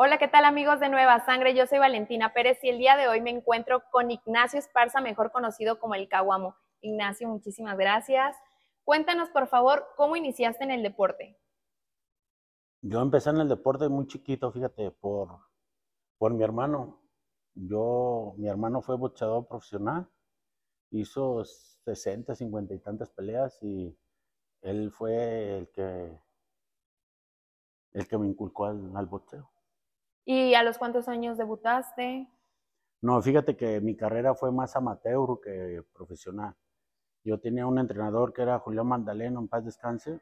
Hola, ¿qué tal amigos de Nueva Sangre? Yo soy Valentina Pérez y el día de hoy me encuentro con Ignacio Esparza, mejor conocido como el Caguamo. Ignacio, muchísimas gracias. Cuéntanos, por favor, cómo iniciaste en el deporte. Yo empecé en el deporte muy chiquito, fíjate, por, por mi hermano. Yo, mi hermano fue boxeador profesional, hizo 60, 50 y tantas peleas y él fue el que, el que me inculcó al, al boxeo. ¿Y a los cuántos años debutaste? No, fíjate que mi carrera fue más amateur que profesional. Yo tenía un entrenador que era Julián Mandaleno, en paz descanse,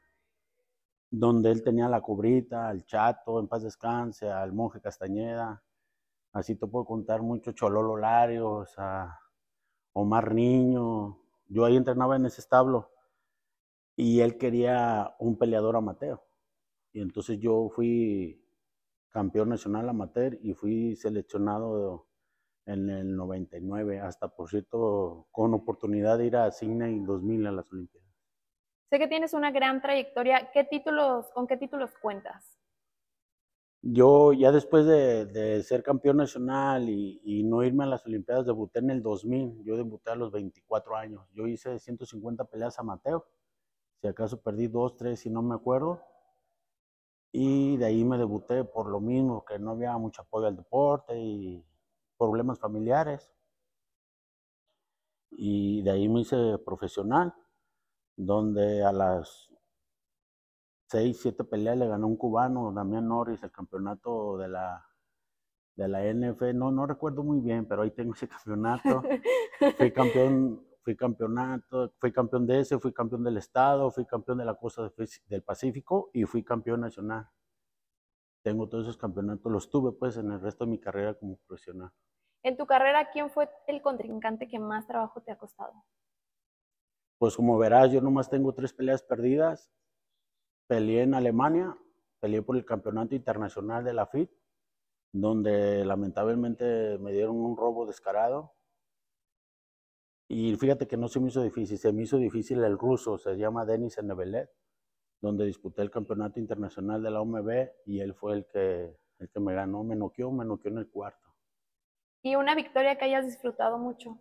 donde él tenía la cubrita, al chato, en paz descanse, al monje Castañeda. Así te puedo contar mucho Chololo Larios, a Omar Niño. Yo ahí entrenaba en ese establo y él quería un peleador amateur. Y entonces yo fui campeón nacional amateur y fui seleccionado en el 99, hasta por cierto, con oportunidad de ir a Sydney 2000 a las Olimpiadas. Sé que tienes una gran trayectoria. ¿Qué títulos, con qué títulos cuentas? Yo ya después de, ser campeón nacional y, no irme a las Olimpiadas, debuté en el 2000. Yo debuté a los 24 años. Yo hice 150 peleas amateur. Si acaso perdí 2, 3 si no me acuerdo y de ahí me debuté por lo mismo, que no había mucho apoyo al deporte y problemas familiares. Y de ahí me hice profesional, donde a las seis siete peleas le ganó un cubano, Damián Norris, el campeonato de la, de la NF. No, no recuerdo muy bien, pero ahí tengo ese campeonato. Fui campeón fui campeonato, fui campeón de ese, fui campeón del estado, fui campeón de la costa del Pacífico y fui campeón nacional. Tengo todos esos campeonatos, los tuve pues en el resto de mi carrera como profesional. En tu carrera, ¿quién fue el contrincante que más trabajo te ha costado? Pues como verás, yo nomás tengo tres peleas perdidas. Peleé en Alemania, peleé por el campeonato internacional de la FIT, donde lamentablemente me dieron un robo descarado y fíjate que no se me hizo difícil, se me hizo difícil el ruso, se llama Denis Enevelet, donde disputé el campeonato internacional de la OMB y él fue el que, el que me ganó, me noqueó, me noqueó en el cuarto. ¿Y una victoria que hayas disfrutado mucho?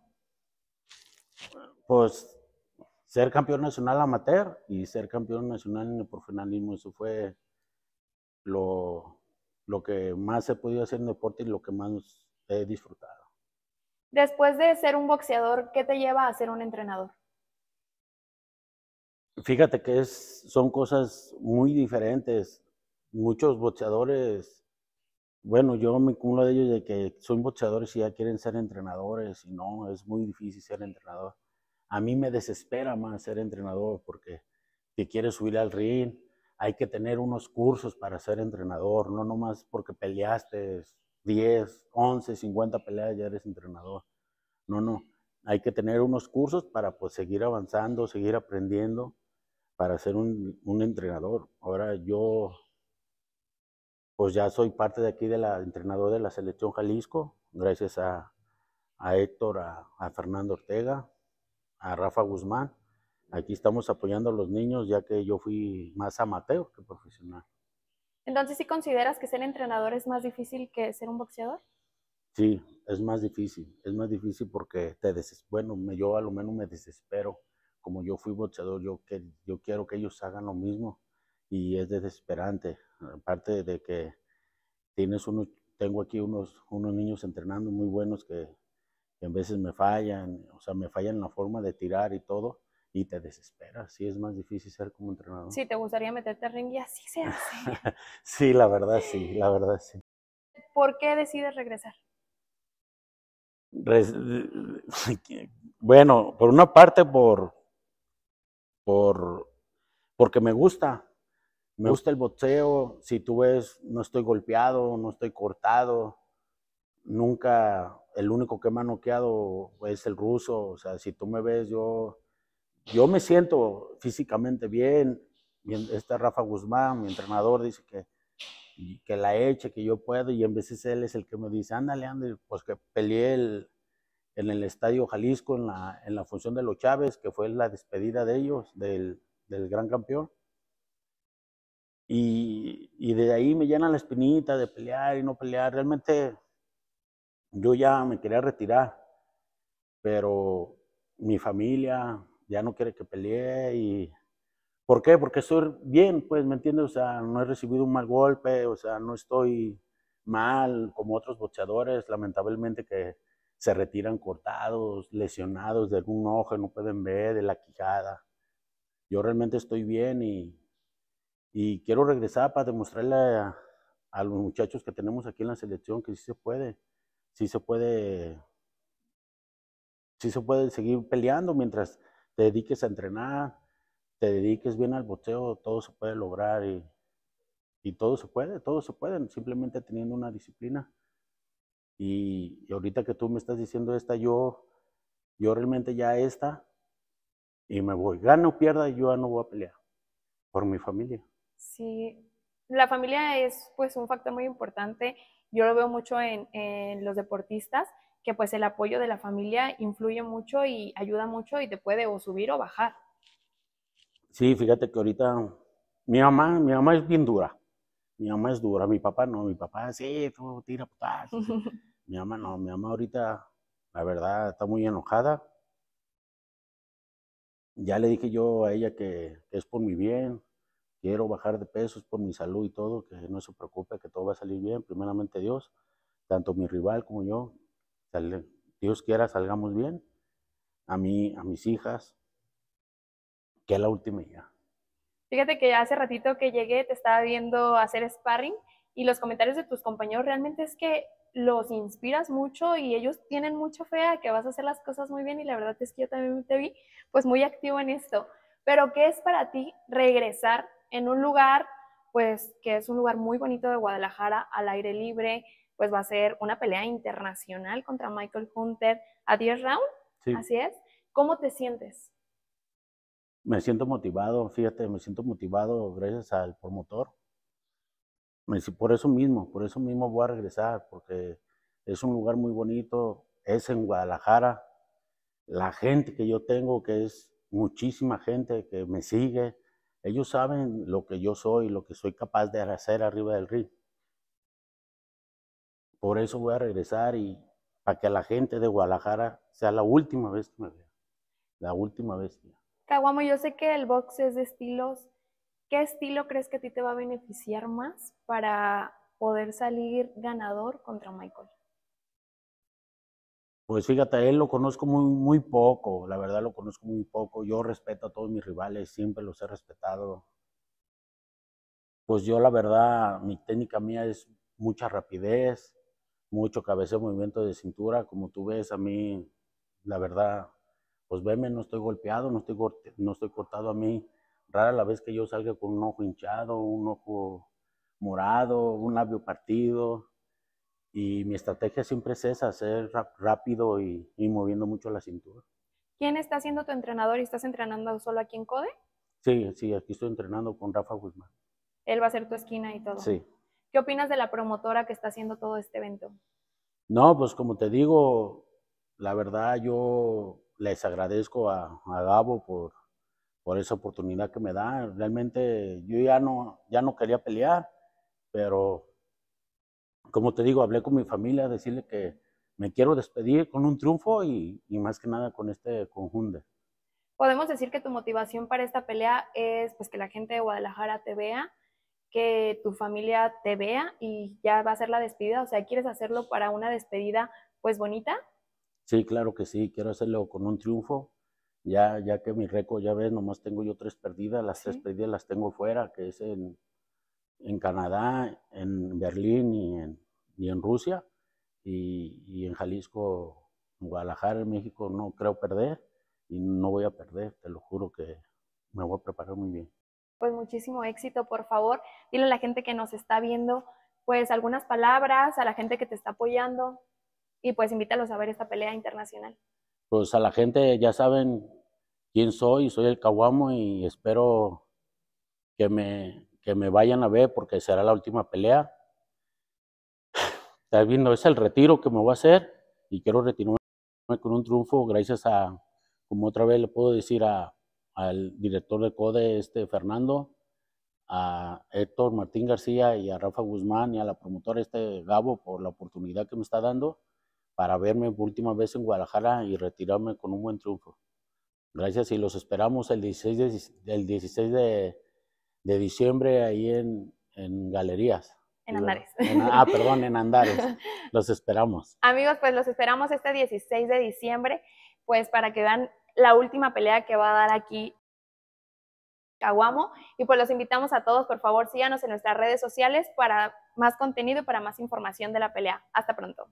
Pues ser campeón nacional amateur y ser campeón nacional en el profesionalismo, eso fue lo, lo que más he podido hacer en deporte y lo que más he disfrutado después de ser un boxeador, ¿qué te lleva a ser un entrenador? Fíjate que es, son cosas muy diferentes. Muchos boxeadores, bueno, yo me cumplo de ellos de que son boxeadores y ya quieren ser entrenadores y no, es muy difícil ser entrenador. A mí me desespera más ser entrenador porque si quieres subir al ring, hay que tener unos cursos para ser entrenador, no nomás porque peleaste, 10, 11, 50 peleas, ya eres entrenador. No, no. Hay que tener unos cursos para pues, seguir avanzando, seguir aprendiendo, para ser un, entrenador. Ahora yo, pues ya soy parte de aquí de la entrenador de la selección Jalisco, gracias a, Héctor, a, a, Fernando Ortega, a Rafa Guzmán. Aquí estamos apoyando a los niños, ya que yo fui más amateur que profesional. Entonces, ¿sí consideras que ser entrenador es más difícil que ser un boxeador? Sí, es más difícil. Es más difícil porque te desespero bueno, me, yo a lo menos me desespero. Como yo fui boxeador, yo, que, yo quiero que ellos hagan lo mismo y es desesperante. Aparte de que tienes unos, tengo aquí unos, unos niños entrenando muy buenos que, que en veces me fallan, o sea, me fallan la forma de tirar y todo y te desesperas. Sí, es más difícil ser como entrenador. Sí, te gustaría meterte a ring y así se sí, la verdad, sí, la verdad, sí. ¿Por qué decides regresar? bueno, por una parte, por, por, porque me gusta. Me gusta el boxeo. Si tú ves, no estoy golpeado, no estoy cortado. Nunca, el único que me ha noqueado es el ruso. O sea, si tú me ves, yo yo me siento físicamente bien. Está Rafa Guzmán, mi entrenador, dice que, que la eche, que yo puedo, y en veces él es el que me dice, ándale, ándale, pues que peleé en el Estadio Jalisco, en la, en la función de los Chávez, que fue la despedida de ellos, del, gran campeón. Y, y, de ahí me llena la espinita de pelear y no pelear. Realmente yo ya me quería retirar, pero mi familia, ya no quiere que pelee y... ¿Por qué? Porque estoy bien, pues, ¿me entiendes? O sea, no he recibido un mal golpe, o sea, no estoy mal como otros boxeadores, lamentablemente que se retiran cortados, lesionados de algún ojo, no pueden ver, de la quijada. Yo realmente estoy bien y, y quiero regresar para demostrarle a los muchachos que tenemos aquí en la selección que sí se puede, sí se puede sí se puede seguir peleando mientras te dediques a entrenar, te dediques bien al boxeo, todo se puede lograr y, todo se puede, todo se puede, simplemente teniendo una disciplina. Y, ahorita que tú me estás diciendo esta, yo, yo realmente ya esta, y me voy, gana o pierda, yo ya no voy a pelear por mi familia. Sí, la familia es pues un factor muy importante, yo lo veo mucho en los deportistas, que pues el apoyo de la familia influye mucho y ayuda mucho y te puede o subir o bajar. Sí, fíjate que ahorita mi mamá, mi mamá es bien dura. Mi mamá es dura, mi papá no, mi papá sí, todo tira putas. mi mamá no, mi mamá ahorita la verdad está muy enojada. Ya le dije yo a ella que es por mi bien, quiero bajar de peso, es por mi salud y todo, que no se preocupe, que todo va a salir bien, primeramente Dios, tanto mi rival como yo, Dios quiera salgamos bien, a mí, a mis hijas, que a la última ya. Fíjate que hace ratito que llegué te estaba viendo hacer sparring y los comentarios de tus compañeros realmente es que los inspiras mucho y ellos tienen mucha fe a que vas a hacer las cosas muy bien y la verdad es que yo también te vi pues muy activo en esto. Pero ¿qué es para ti regresar en un lugar pues que es un lugar muy bonito de Guadalajara al aire libre, pues va a ser una pelea internacional contra Michael Hunter a 10 rounds. Así es. ¿Cómo te sientes? Me siento motivado, fíjate, me siento motivado gracias al promotor. Por eso mismo, por eso mismo voy a regresar, porque es un lugar muy bonito, es en Guadalajara. La gente que yo tengo, que es muchísima gente que me sigue, ellos saben lo que yo soy, lo que soy capaz de hacer arriba del ring. Por eso voy a regresar y para que la gente de Guadalajara sea la última vez que me vea. La última vez. Caguamo, yo sé que el box es de estilos. ¿Qué estilo crees que a ti te va a beneficiar más para poder salir ganador contra Michael? Pues fíjate, él lo conozco muy, muy poco, la verdad lo conozco muy poco. Yo respeto a todos mis rivales, siempre los he respetado. Pues yo la verdad, mi técnica mía es mucha rapidez, mucho cabeza movimiento de cintura, como tú ves, a mí, la verdad, pues veme, no estoy golpeado, no estoy, no estoy cortado a mí. Rara la vez que yo salga con un ojo hinchado, un ojo morado, un labio partido. Y mi estrategia siempre es esa, ser rápido y, y moviendo mucho la cintura. ¿Quién está siendo tu entrenador y estás entrenando solo aquí en CODE? Sí, sí, aquí estoy entrenando con Rafa Guzmán. Él va a ser tu esquina y todo. Sí. ¿Qué opinas de la promotora que está haciendo todo este evento? No, pues como te digo, la verdad yo les agradezco a, Gabo por, por esa oportunidad que me da. Realmente yo ya no, ya no quería pelear, pero como te digo, hablé con mi familia, decirle que me quiero despedir con un triunfo y, más que nada con este conjunto. Podemos decir que tu motivación para esta pelea es pues que la gente de Guadalajara te vea, que tu familia te vea y ya va a ser la despedida? O sea, ¿quieres hacerlo para una despedida pues bonita? Sí, claro que sí, quiero hacerlo con un triunfo. Ya, ya que mi récord, ya ves, nomás tengo yo tres perdidas, las tres perdidas las tengo fuera, que es en, en Canadá, en Berlín y en, en Rusia, y, y en Jalisco, en Guadalajara, en México, no creo perder y no voy a perder, te lo juro que me voy a preparar muy bien pues muchísimo éxito, por favor. Dile a la gente que nos está viendo, pues algunas palabras, a la gente que te está apoyando y pues invítalos a ver esta pelea internacional. Pues a la gente ya saben quién soy, soy el Caguamo y espero que me, que me vayan a ver porque será la última pelea. Estás viendo, es el retiro que me voy a hacer y quiero retirarme con un triunfo gracias a, como otra vez le puedo decir, a, al director de CODE, este Fernando, a Héctor Martín García y a Rafa Guzmán y a la promotora este Gabo por la oportunidad que me está dando para verme por última vez en Guadalajara y retirarme con un buen triunfo. Gracias y los esperamos el 16 de, 16 de, de diciembre ahí en, en Galerías. En Andares. ah, perdón, en Andares. Los esperamos. Amigos, pues los esperamos este 16 de diciembre, pues para que vean la última pelea que va a dar aquí Caguamo. Y pues los invitamos a todos, por favor, síganos en nuestras redes sociales para más contenido, y para más información de la pelea. Hasta pronto.